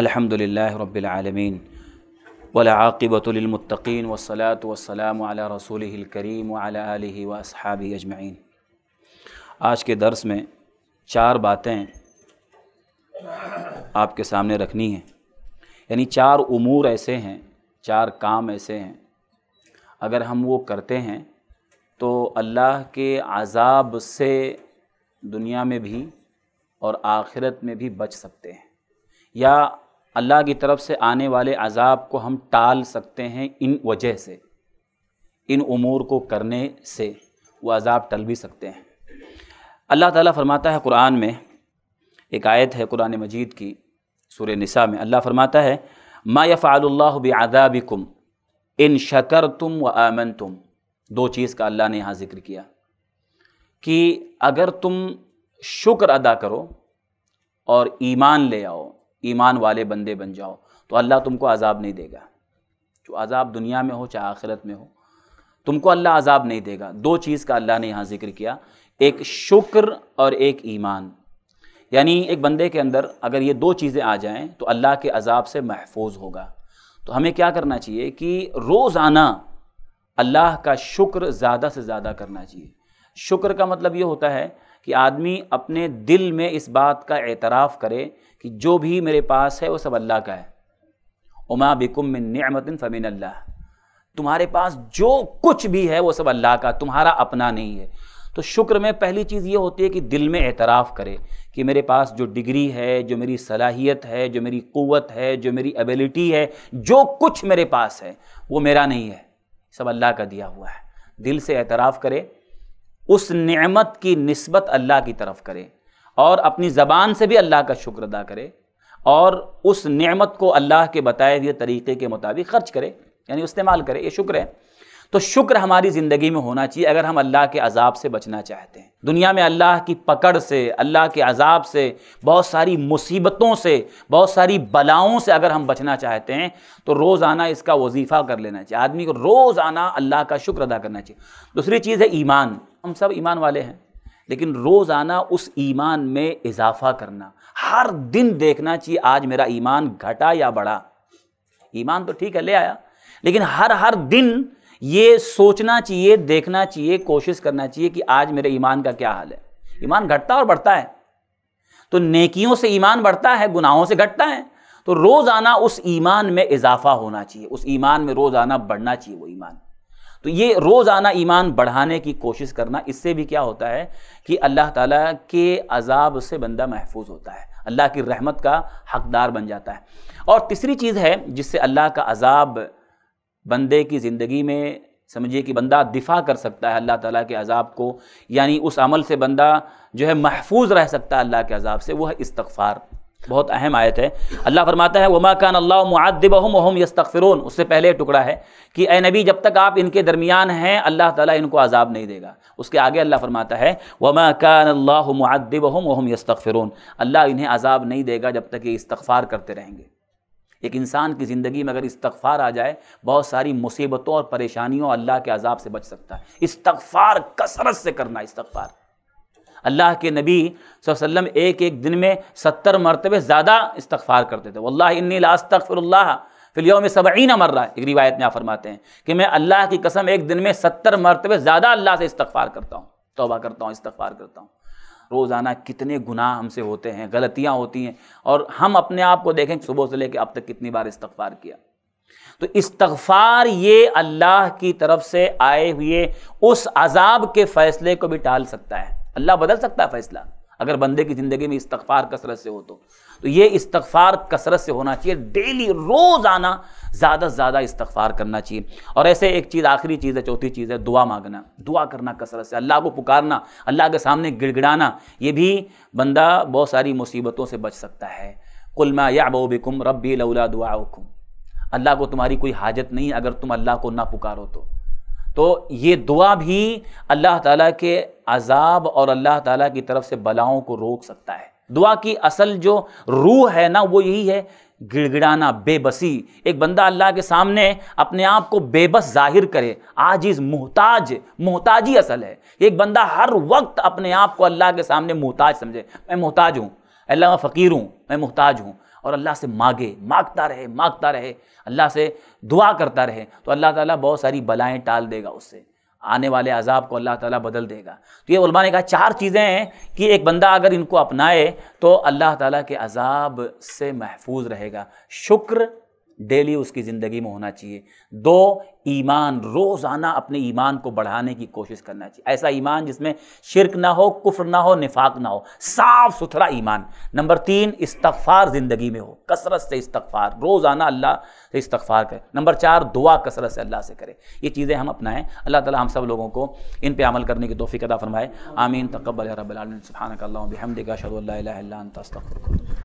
अल्हम्दुलिल्लाह रब्बिल आलमीन वलाक़िबतमतकीन वसलात वसलाम अला रसूल करीम आलि व असहाबी अजमैन आज के दर्स में चार बातें आपके सामने रखनी हैं यानी चार उमूर ऐसे हैं चार काम ऐसे हैं अगर हम वो करते हैं तो अल्लाह के आज़ाब से दुनिया में भी और आखिरत में भी बच सकते हैं या अल्लाह की तरफ से आने वाले अजाब को हम टाल सकते हैं इन वजह से इन उमूर को करने से वो अजाब टल भी सकते हैं अल्लाह ताला फरमाता है कुरान में एक आयत है कुरान मजीद की सुर निसा में अल्लाह फरमाता है मा कुम इन शकर तुम व आमन तुम दो चीज़ का अल्लाह ने यहाँ ज़िक्र किया कि अगर तुम शुक्र अदा करो और ईमान ले आओ ईमान वाले बंदे बन जाओ तो अल्लाह तुमको अजाब नहीं देगा जो अजाब दुनिया में हो चाहे आखिरत में हो तुमको अल्लाह अजाब नहीं देगा दो चीज़ का अल्लाह ने यहाँ जिक्र किया एक शुक्र और एक ईमान यानी एक बंदे के अंदर अगर ये दो चीज़ें आ जाएं तो अल्लाह के अजाब से महफूज होगा तो हमें क्या करना चाहिए कि रोज़ाना अल्लाह का शुक्र ज़्यादा से ज़्यादा करना चाहिए शुक्र का मतलब ये होता है कि आदमी अपने दिल में इस बात का एतराफ़ करे कि जो भी मेरे पास है वो सब अल्लाह का है उमा बिकुम मिन नमतिन फ़मिन अल्लाह तुम्हारे पास जो कुछ भी है वो सब अल्लाह का तुम्हारा अपना नहीं है तो शुक्र में पहली चीज़ ये होती है कि दिल में एतराफ़ करे कि मेरे पास जो डिग्री है जो मेरी सलाहियत है जो मेरी क़वत है जो मेरी एबिलिटी है जो कुछ मेरे पास है वो मेरा नहीं है सब अल्लाह का दिया हुआ है दिल से एतराफ़ करे उस नेमत की नस्बत अल्लाह की तरफ करें और अपनी ज़बान से भी अल्लाह का शुक्र अदा करें और उस नेमत को अल्लाह के बताए हुए तरीके के मुताबिक खर्च करे यानी इस्तेमाल करे ये शुक्र है तो शुक्र हमारी ज़िंदगी में होना चाहिए अगर हम अल्लाह के अजाब से बचना चाहते हैं दुनिया में अल्लाह की पकड़ से अल्लाह के अजाब से बहुत सारी मुसीबतों से बहुत सारी बलाओं से अगर हम बचना चाहते हैं तो रोज़ाना इसका वजीफ़ा कर लेना चाहिए आदमी को रोज़ाना अल्लाह का शुक्र अदा करना चाहिए दूसरी चीज़ है ईमान हम सब ईमान वाले हैं लेकिन रोज़ाना उस ईमान में इजाफ़ा करना हर दिन देखना चाहिए आज मेरा ईमान घटा या बढ़ा ईमान तो ठीक है ले आया लेकिन हर हर दिन ये सोचना चाहिए देखना चाहिए कोशिश करना चाहिए कि आज मेरे ईमान का क्या हाल है ईमान घटता और बढ़ता है तो नेकियों से ईमान बढ़ता है गुनाहों से घटता है तो रोज़ाना उस ईमान में इजाफा होना चाहिए उस ईमान में रोज़ाना बढ़ना चाहिए वो ईमान तो ये रोज़ाना ईमान बढ़ाने की कोशिश करना इससे भी क्या होता है कि अल्लाह ताला के अजाब से बंदा महफूज होता है अल्लाह की रहमत का हकदार बन जाता है और तीसरी चीज़ है जिससे अल्लाह का अजाब बंदे की ज़िंदगी में समझिए कि बंदा दिफा कर सकता है अल्लाह ताला के अजाब को यानी उस अमल से बंदा जो है महफूज रह सकता है अल्लाह के अजाब से वह है इस्तफ़ार बहुत अहम आयत है अल्लाह फरमाता है वमा कान अल्लाह मुआदिब हम यस्तफ़िरन उससे पहले टुकड़ा है कि ए नबी जब तक आप इनके दरमियान हैं अल्लाह ताला इनको आज़ाब नहीं देगा उसके आगे अल्लाह फरमाता है वमा कान अल्लाह मुआदिब हम यस्तफ़िरन अल्लाह इन्हें आज़ाब नहीं देगा जब तक ये इस्तफ़ार करते रहेंगे एक इंसान की ज़िंदगी में अगर इस्तफ़ार आ जाए बहुत सारी मुसीबतों और परेशानियों अल्लाह के अजाब से बच सकता है इस्तफ़ार कसरत से करना इस्तफ़ार अल्लाह के नबी वसल्लम एक एक दिन में सत्तर मरतबे ज़्यादा इस्तफ़ार करते थे वल्ला इन्नी लास्तफ़िरल्ला फिलियो में सबीना मर रहा है एक रिवायत में आप फरमाते हैं कि मैं अल्लाह की कसम एक दिन में सत्तर मरतबे ज़्यादा अल्लाह से इस्तफ़ार करता हूँ तोबा करता हूँ इस्तफ़ार करता हूँ रोज़ाना कितने गुनाह हमसे होते हैं गलतियाँ होती हैं और हम अपने आप को देखें सुबह से लेकर अब तक कितनी बार इस्तफ़ार किया तो इस्तफ़ार ये अल्लाह की तरफ से आए हुए उस अजाब के फ़ैसले को भी टाल सकता है अल्लाह बदल सकता है फ़ैसला अगर बंदे की ज़िंदगी में इस्तफ़ार कसरत से हो तो तो ये इस्तफ़ार कसरत से होना चाहिए डेली रोज़ाना ज़्यादा से ज़्यादा इस्तफ़ार करना चाहिए और ऐसे एक चीज़ आखिरी चीज़ है चौथी चीज़ है दुआ मांगना दुआ करना कसरत से अल्लाह को पुकारना अल्लाह के सामने गिड़गिड़ाना ये भी बंदा बहुत सारी मुसीबतों से बच सकता है कुलमा याबोबिकुम रबी लौला दुआकुम अल्लाह को तुम्हारी कोई हाजत नहीं अगर तुम अल्लाह को ना पुकारो तो तो ये दुआ भी अल्लाह ताला के अजाब और अल्लाह ताला की तरफ से बलाओं को रोक सकता है दुआ की असल जो रूह है ना वो यही है गिड़गिड़ाना बेबसी एक बंदा अल्लाह के सामने अपने आप को बेबस जाहिर करे आज इस मोहताज मोहताजी असल है एक बंदा हर वक्त अपने आप को अल्लाह के सामने मोहताज समझे मैं मोहताज हूँ अल्लाह मैं फ़कीर हूँ मैं मोहताज हूँ और अल्लाह से मांगे मांगता रहे मांगता रहे अल्लाह से दुआ करता रहे तो अल्लाह ताला बहुत सारी बलाएं टाल देगा उससे आने वाले अजाब को अल्लाह ताला बदल देगा तो ये उलमा ने कहा चार चीज़ें हैं कि एक बंदा अगर इनको अपनाए तो अल्लाह ताला के अजाब से महफूज रहेगा शुक्र डेली उसकी ज़िंदगी में होना चाहिए दो ईमान रोज़ाना अपने ईमान को बढ़ाने की कोशिश करना चाहिए ऐसा ईमान जिसमें शिरक ना हो कुफ्र ना हो निफाक ना हो साफ़ सुथरा ईमान नंबर तीन इस्तफ़ार ज़िंदगी में हो कसरत से इस्तफ़ार रोज़ाना अल्लाह से इस्तफ़ार करें नंबर चार दुआ कसरत से अल्लाह से करें ये चीज़ें हम अपनाएं अल्लाह ताला हम सब लोगों को इन पर अमल करने की तोफ़ी अदा फरमाए आमीन तकबल रबालम सुबहानक बिहमद का शर